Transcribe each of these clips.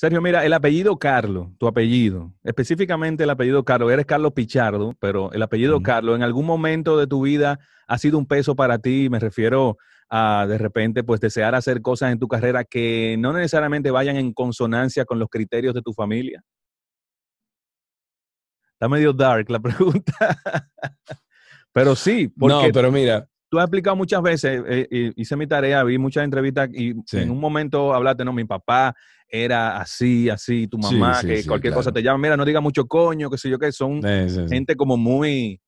Sergio, mira, el apellido Carlo, tu apellido, específicamente el apellido Carlo, eres Carlos Pichardo, pero el apellido Carlos Carlo, ¿en algún momento de tu vida ha sido un peso para ti? Me refiero a de repente pues desear hacer cosas en tu carrera que no necesariamente vayan en consonancia con los criterios de tu familia. Está medio dark la pregunta. pero sí, porque... No, pero mira, tú has explicado muchas veces, eh, eh, hice mi tarea, vi muchas entrevistas y en un momento hablaste, no, mi papá era así, así, tu mamá, que cualquier cosa te llama, mira, no diga mucho coño, qué sé yo, que son gente como muy...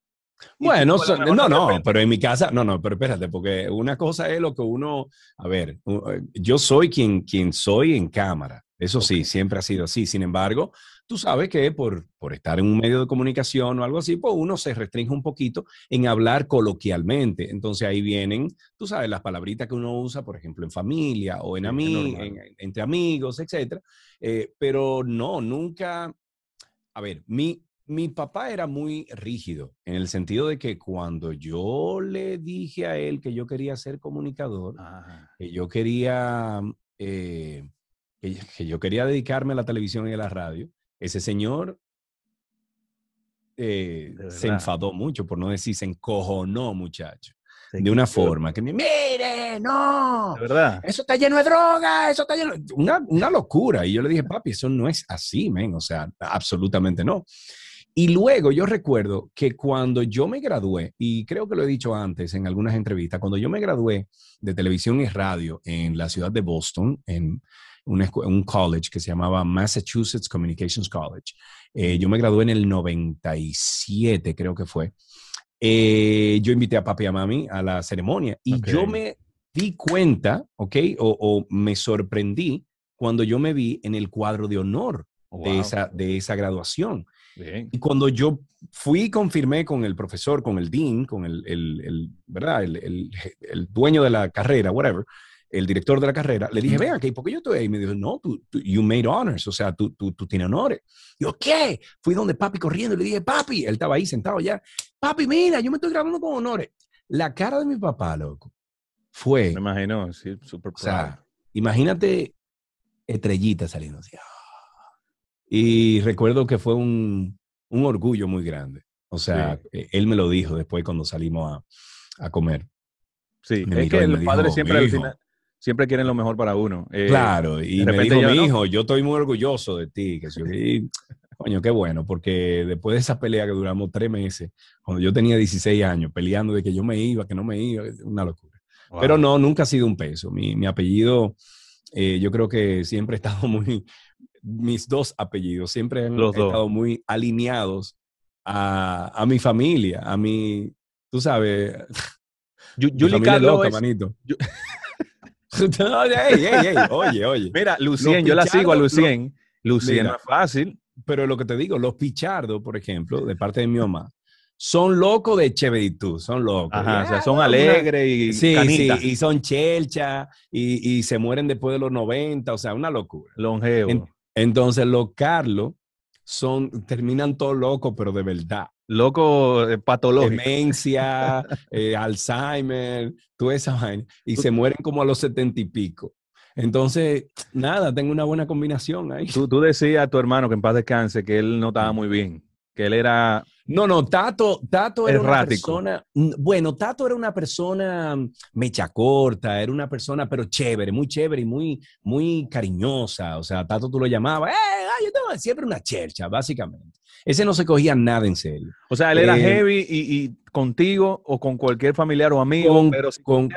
Bueno, no, no, pero en mi casa, no, no, pero espérate, porque una cosa es lo que uno, a ver, eh, yo soy quien, quien soy en cámara. Eso sí, siempre ha sido así. Sin embargo, tú sabes que por, estar en un medio de comunicación o algo así, pues uno se restringe un poquito en hablar coloquialmente. Entonces ahí vienen, tú sabes, las palabritas que uno usa, por ejemplo, en familia o en, entre amigos, etc. Eh, pero no, nunca. A ver, mi, mi papá era muy rígido en el sentido de que cuando yo le dije a él que yo quería ser comunicador, que yo quería. Eh, que, yo quería dedicarme a la televisión y a la radio, ese señor eh, se enfadó mucho, por no decir, se encojonó, muchacho. de una forma que me, mire, no, ¿De verdad? eso está lleno de droga, eso está lleno, una, una locura. Y yo le dije, papi, eso no es así, men, o sea, absolutamente no. Y luego yo recuerdo que cuando yo me gradué, y creo que lo he dicho antes en algunas entrevistas, cuando yo me gradué de televisión y radio en la ciudad de Boston, en un college que se llamaba Massachusetts Communications College. Eh, yo me gradué en el 97, creo que fue. Eh, yo invité a papi y a mami a la ceremonia y yo me di cuenta, ¿ok? O, me sorprendí cuando yo me vi en el cuadro de honor de, esa, de esa graduación. Y cuando yo fui y confirmé con el profesor, con el dean, con el, ¿verdad? El, el, dueño de la carrera, whatever, el director de la carrera, le dije, venga, ¿por qué yo estoy ahí? Y me dijo, no, tú, you made honors, o sea, tú, tú, tienes honores. Yo, ¿qué? Fui donde papi corriendo le dije, papi, él estaba ahí sentado ya, papi, mira, yo me estoy grabando con honores. La cara de mi papá, loco, fue... Me imagino, sí, súper imagínate estrellita saliendo así. Ah. Y recuerdo que fue un, un orgullo muy grande. O sea, e, él me lo dijo después cuando salimos a, a comer. Sí, es que siempre siempre quieren lo mejor para uno. Eh, claro, y me dijo mi hijo, yo estoy muy orgulloso de ti. Que coño, qué bueno, porque después de esa pelea que duramos tres meses, cuando yo tenía 16 años, peleando de que yo me iba, que no me iba, una locura. Pero no, nunca ha sido un peso. Mi, apellido, eh, yo creo que siempre he estado muy, mis dos apellidos siempre han estado muy alineados a, mi familia, a mi, tú sabes, Yuli Carlos, loca, Oye, oye, oye. Mira, Lucien, yo la sigo a Lucien. Lucien es fácil. Pero lo que te digo, los pichardos, por ejemplo, de parte de mi mamá, son locos de cheveditud son locos. Ajá, o sea, son alegres y y son chelcha y, se mueren después de los 90, o sea, una locura. Longeo. entonces, los Carlos son, terminan todos locos pero de verdad. Loco eh, patológico. Demencia, eh, Alzheimer, toda esa Y se mueren como a los setenta y pico. Entonces, nada, tengo una buena combinación ahí. Tú, tú decías a tu hermano que en paz descanse que él no estaba muy bien que él era... No, no, Tato, Tato era una persona, bueno, Tato era una persona mm, mecha corta, era una persona, pero chévere, muy chévere y muy, muy cariñosa. O sea, Tato tú lo llamabas, ¡eh! yo siempre una chercha, básicamente. Ese no se cogía nada en serio. O sea, él era eh, heavy y, contigo o con cualquier familiar o amigo, pero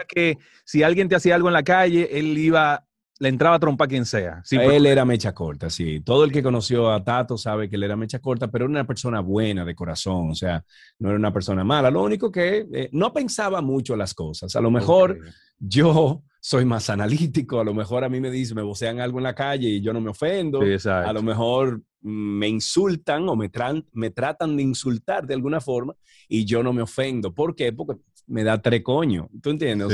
que, si alguien te hacía algo en la calle, él iba le entraba a trompa quien sea. Él era mecha corta, sí. Todo el que conoció a Tato sabe que él era mecha corta, pero era una persona buena de corazón, o sea, no era una persona mala. Lo único que eh, no pensaba mucho las cosas. A lo mejor yo soy más analítico, a lo mejor a mí me dicen, me vocean algo en la calle y yo no me ofendo, a lo mejor me insultan o me, me tratan de insultar de alguna forma y yo no me ofendo. ¿Por qué? Porque me da tres coño, ¿tú entiendes?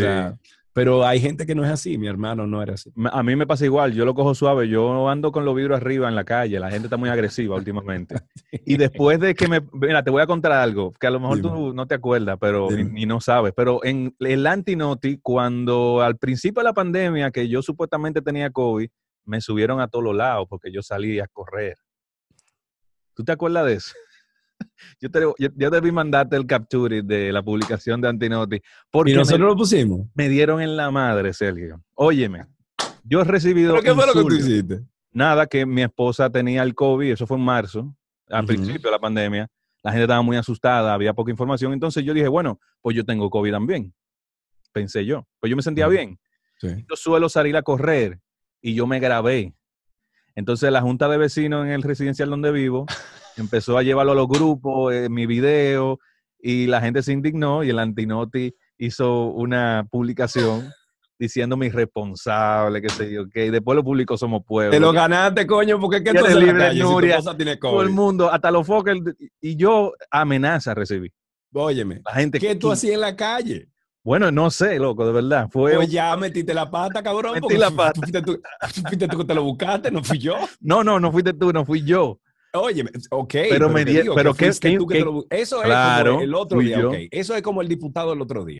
Pero hay gente que no es así, mi hermano no era así. A mí me pasa igual, yo lo cojo suave, yo ando con los vidrios arriba en la calle, la gente está muy agresiva últimamente. Y después de que me... Mira, te voy a contar algo, que a lo mejor tú no te acuerdas, pero ni no sabes, pero en el antinoti, cuando al principio de la pandemia, que yo supuestamente tenía COVID, me subieron a todos lados porque yo salí a correr. ¿Tú te acuerdas de eso? Yo te, yo, debí mandarte el capture de la publicación de Antinoti. Porque y nosotros lo pusimos. Me dieron en la madre, Sergio. Óyeme, yo he recibido. ¿Pero qué fue lo que tú hiciste? Nada, que mi esposa tenía el COVID, eso fue en marzo, al principio de la pandemia. La gente estaba muy asustada, había poca información. Entonces yo dije, bueno, pues yo tengo COVID también. Pensé yo. Pues yo me sentía bien. Yo suelo salir a correr y yo me grabé entonces la junta de vecinos en el residencial donde vivo empezó a llevarlo a los grupos, eh, mi video, y la gente se indignó y el Antinoti hizo una publicación diciéndome irresponsable, que sé yo, que después lo publicó somos pueblo. Te lo ganaste, coño, porque es que tú libre, todo el mundo, hasta los focos, y yo amenaza recibí. Óyeme, la gente ¿qué tú hacías en la calle? Bueno, no sé, loco, de verdad. Pues ya metiste la pata, cabrón. Metí la pata. Fuiste tú, que te lo buscaste, no fui yo. No, no, no fuiste tú, no fui yo. Oye, ok. Pero, me pero, pero que, es? que, tú que te lo... Eso es como el otro día, okay. Eso es como el diputado el otro día.